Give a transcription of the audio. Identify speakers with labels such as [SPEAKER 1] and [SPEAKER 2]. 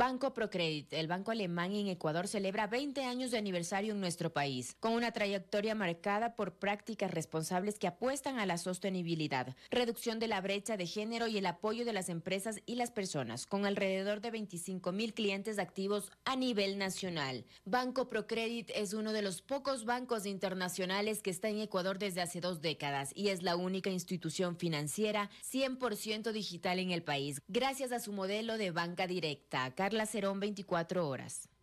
[SPEAKER 1] Banco Procredit, el banco alemán en Ecuador, celebra 20 años de aniversario en nuestro país, con una trayectoria marcada por prácticas responsables que apuestan a la sostenibilidad, reducción de la brecha de género y el apoyo de las empresas y las personas, con alrededor de 25 mil clientes activos a nivel nacional. Banco Procredit es uno de los pocos bancos internacionales que está en Ecuador desde hace dos décadas y es la única institución financiera 100% digital en el país, gracias a su modelo de banca directa. Carla 24 horas.